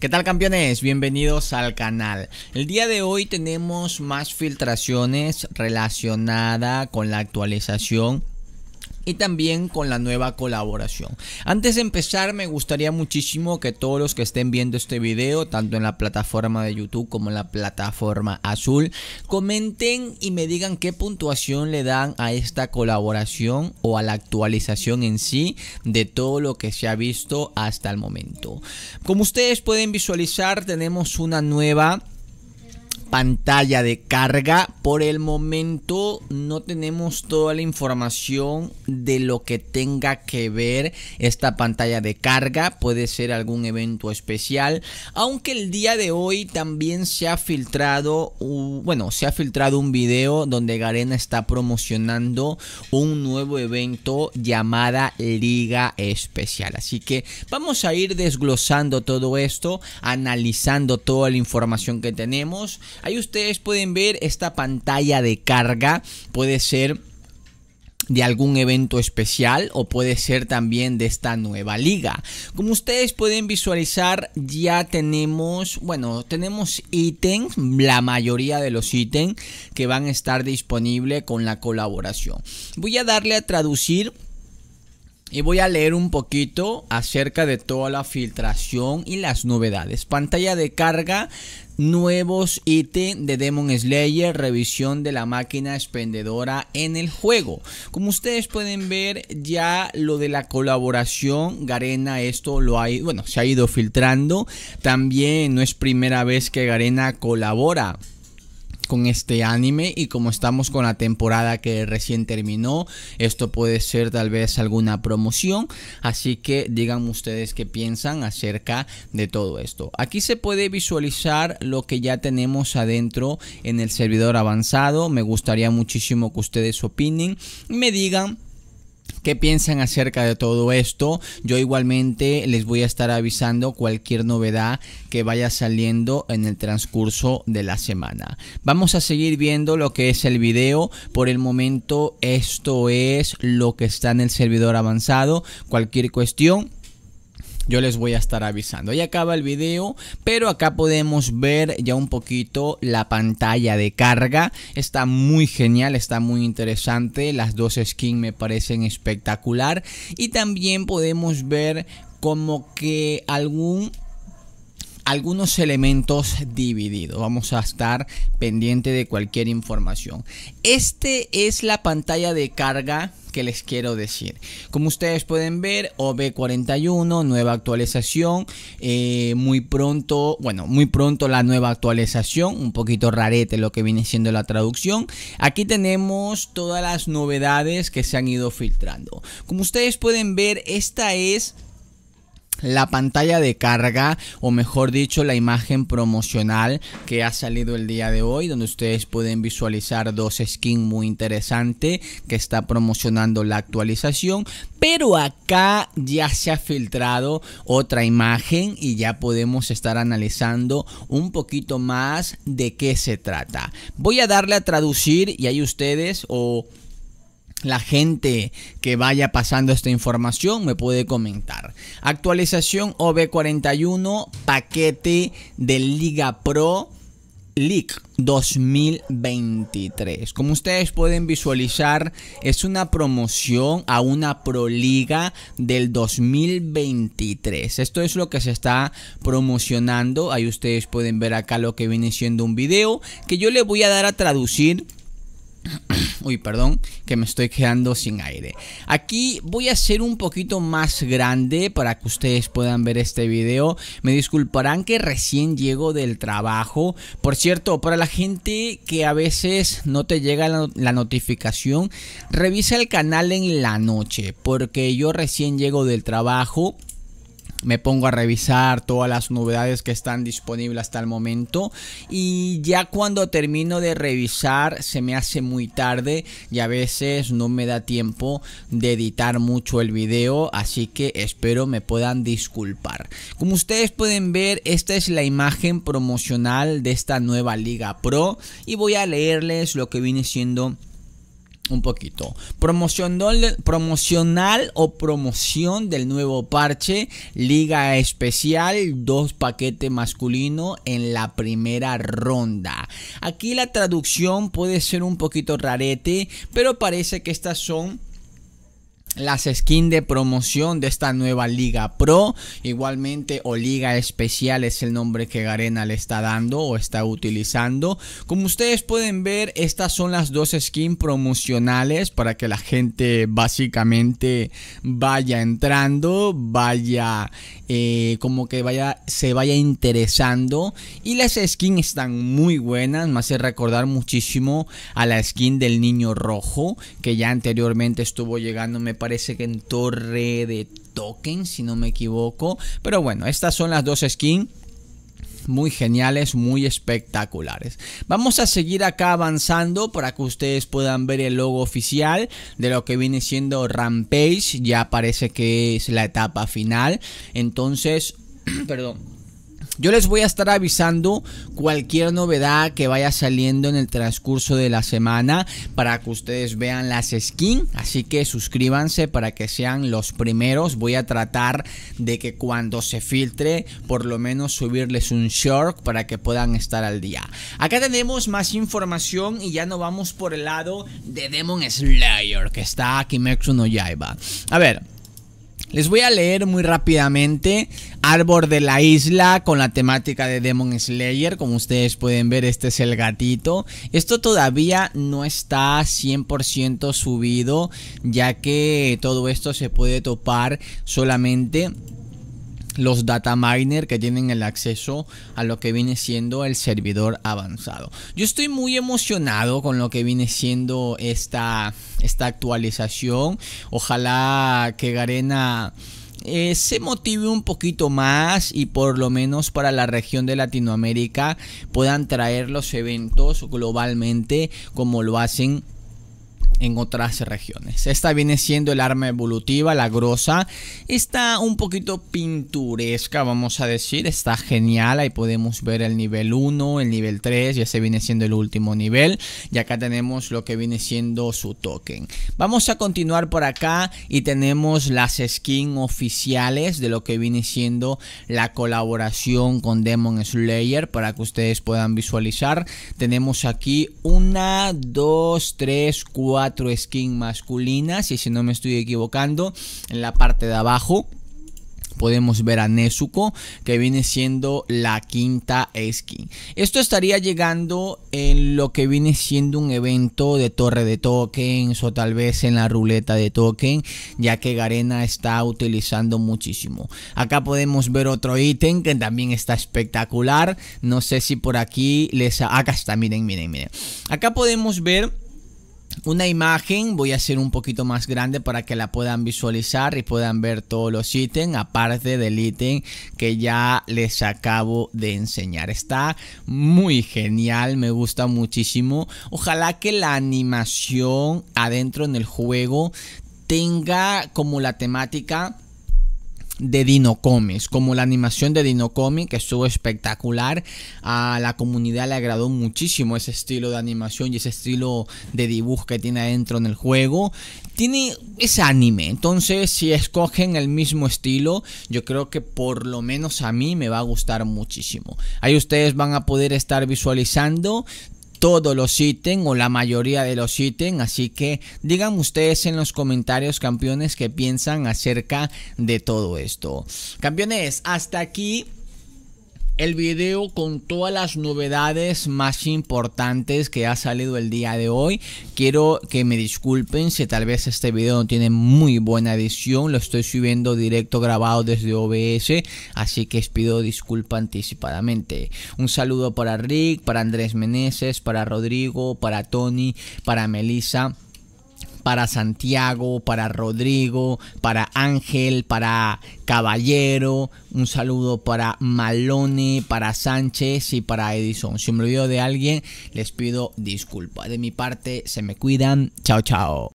¿Qué tal campeones? Bienvenidos al canal. El día de hoy tenemos más filtraciones relacionada con la actualización y también con la nueva colaboración. Antes de empezar me gustaría muchísimo que todos los que estén viendo este video, tanto en la plataforma de YouTube como en la plataforma azul, comenten y me digan qué puntuación le dan a esta colaboración o a la actualización en sí de todo lo que se ha visto hasta el momento. Como ustedes pueden visualizar tenemos una nueva pantalla de carga. Por el momento no tenemos toda la información de lo que tenga que ver esta pantalla de carga. Puede ser algún evento especial. Aunque el día de hoy también se ha filtrado, bueno, se ha filtrado un video donde Garena está promocionando un nuevo evento llamada Liga Especial. Así que vamos a ir desglosando todo esto, analizando toda la información que tenemos. Ahí ustedes pueden ver esta pantalla de carga. Puede ser de algún evento especial o puede ser también de esta nueva liga. Como ustedes pueden visualizar, ya tenemos, bueno, tenemos ítems, la mayoría de los ítems que van a estar disponibles con la colaboración. Voy a darle a traducir y voy a leer un poquito acerca de toda la filtración y las novedades. Pantalla de carga, nuevos ítems de Demon Slayer, revisión de la máquina expendedora en el juego. Como ustedes pueden ver, ya lo de la colaboración, Garena, esto lo ha, bueno, se ha ido filtrando. También no es primera vez que Garena colabora con este anime y como estamos con la temporada que recién terminó, esto puede ser tal vez alguna promoción, así que digan ustedes qué piensan acerca de todo esto. Aquí se puede visualizar lo que ya tenemos adentro en el servidor avanzado, me gustaría muchísimo que ustedes opinen y me digan qué piensan acerca de todo esto. Yo igualmente les voy a estar avisando cualquier novedad que vaya saliendo en el transcurso de la semana. Vamos a seguir viendo lo que es el video. Por el momento esto es lo que está en el servidor avanzado. Cualquier cuestión yo les voy a estar avisando. Ahí acaba el video, pero acá podemos ver ya un poquito la pantalla de carga. Está muy genial, está muy interesante. Las dos skins me parecen espectacular. Y también podemos ver como que algún algunos elementos divididos. Vamos a estar pendiente de cualquier información. Este es la pantalla de carga que les quiero decir. Como ustedes pueden ver, OB41, nueva actualización. Eh, muy pronto, bueno, muy pronto la nueva actualización. Un poquito rarete lo que viene siendo la traducción. Aquí tenemos todas las novedades que se han ido filtrando. Como ustedes pueden ver, esta es la pantalla de carga o mejor dicho la imagen promocional que ha salido el día de hoy donde ustedes pueden visualizar dos skins muy interesantes que está promocionando la actualización pero acá ya se ha filtrado otra imagen y ya podemos estar analizando un poquito más de qué se trata voy a darle a traducir y ahí ustedes o la gente que vaya pasando esta información me puede comentar. Actualización OB41, paquete de Liga Pro League 2023. Como ustedes pueden visualizar, es una promoción a una proliga del 2023. Esto es lo que se está promocionando. Ahí ustedes pueden ver acá lo que viene siendo un video que yo le voy a dar a traducir Uy, perdón, que me estoy quedando sin aire. Aquí voy a hacer un poquito más grande para que ustedes puedan ver este video. Me disculparán que recién llego del trabajo. Por cierto, para la gente que a veces no te llega la, notificación, revisa el canal en la noche porque yo recién llego del trabajo me pongo a revisar todas las novedades que están disponibles hasta el momento y ya cuando termino de revisar se me hace muy tarde y a veces no me da tiempo de editar mucho el video así que espero me puedan disculpar como ustedes pueden ver esta es la imagen promocional de esta nueva liga pro y voy a leerles lo que viene siendo un poquito. promocional o promoción del nuevo parche, liga especial, dos paquetes masculino en la primera ronda. Aquí la traducción puede ser un poquito rarete, pero parece que estas son las skins de promoción de esta nueva Liga Pro, igualmente o Liga Especial es el nombre que Garena le está dando o está utilizando. Como ustedes pueden ver, estas son las dos skins promocionales para que la gente básicamente vaya entrando, vaya eh, como que vaya se vaya interesando y las skins están muy buenas, me hace recordar muchísimo a la skin del niño rojo que ya anteriormente estuvo llegándome parece que en torre de token, si no me equivoco. Pero bueno, estas son las dos skins muy geniales, muy espectaculares. Vamos a seguir acá avanzando para que ustedes puedan ver el logo oficial de lo que viene siendo Rampage. Ya parece que es la etapa final. Entonces, perdón. Yo les voy a estar avisando cualquier novedad que vaya saliendo en el transcurso de la semana para que ustedes vean las skins. Así que suscríbanse para que sean los primeros. Voy a tratar de que cuando se filtre, por lo menos subirles un short para que puedan estar al día. Acá tenemos más información y ya no vamos por el lado de Demon Slayer que está aquí no Yaiba. A ver. Les voy a leer muy rápidamente Árbol de la Isla con la temática de Demon Slayer. Como ustedes pueden ver, este es el gatito. Esto todavía no está 100% subido, ya que todo esto se puede topar solamente los data miner que tienen el acceso a lo que viene siendo el servidor avanzado. Yo estoy muy emocionado con lo que viene siendo esta, esta actualización. Ojalá que Garena... Eh, se motive un poquito más y por lo menos para la región de Latinoamérica puedan traer los eventos globalmente como lo hacen en otras regiones. Esta viene siendo el arma evolutiva, la grosa. Está un poquito pinturesca, vamos a decir. Está genial. Ahí podemos ver el nivel 1, el nivel 3. Ya se viene siendo el último nivel. Y acá tenemos lo que viene siendo su token. Vamos a continuar por acá y tenemos las skins oficiales de lo que viene siendo la colaboración con Demon Slayer para que ustedes puedan visualizar. Tenemos aquí una, dos, tres, cuatro. Skin skins masculinas, y si no me estoy equivocando, en la parte de abajo podemos ver a Nezuko, que viene siendo la quinta skin. Esto estaría llegando en lo que viene siendo un evento de torre de tokens o tal vez en la ruleta de token, ya que Garena está utilizando muchísimo. Acá podemos ver otro ítem que también está espectacular. No sé si por aquí les... Ah, acá está, miren, miren, miren. Acá podemos ver una imagen, voy a hacer un poquito más grande para que la puedan visualizar y puedan ver todos los ítems, aparte del ítem que ya les acabo de enseñar. Está muy genial, me gusta muchísimo. Ojalá que la animación adentro en el juego tenga como la temática de Dino Comics, como la animación de Dino Comic que estuvo espectacular. A la comunidad le agradó muchísimo ese estilo de animación y ese estilo de dibujo que tiene adentro en el juego. Tiene ese anime, entonces si escogen el mismo estilo, yo creo que por lo menos a mí me va a gustar muchísimo. Ahí ustedes van a poder estar visualizando todos los ítems o la mayoría de los ítems. Así que digan ustedes en los comentarios, campeones, Que piensan acerca de todo esto. Campeones, hasta aquí el video con todas las novedades más importantes que ha salido el día de hoy. Quiero que me disculpen si tal vez este video no tiene muy buena edición. Lo estoy subiendo directo grabado desde OBS, así que les pido disculpa anticipadamente. Un saludo para Rick, para Andrés Meneses, para Rodrigo, para Tony, para Melissa para Santiago, para Rodrigo, para Ángel, para Caballero, un saludo para Malone, para Sánchez y para Edison. Si me olvido de alguien, les pido disculpas. De mi parte, se me cuidan. Chao, chao.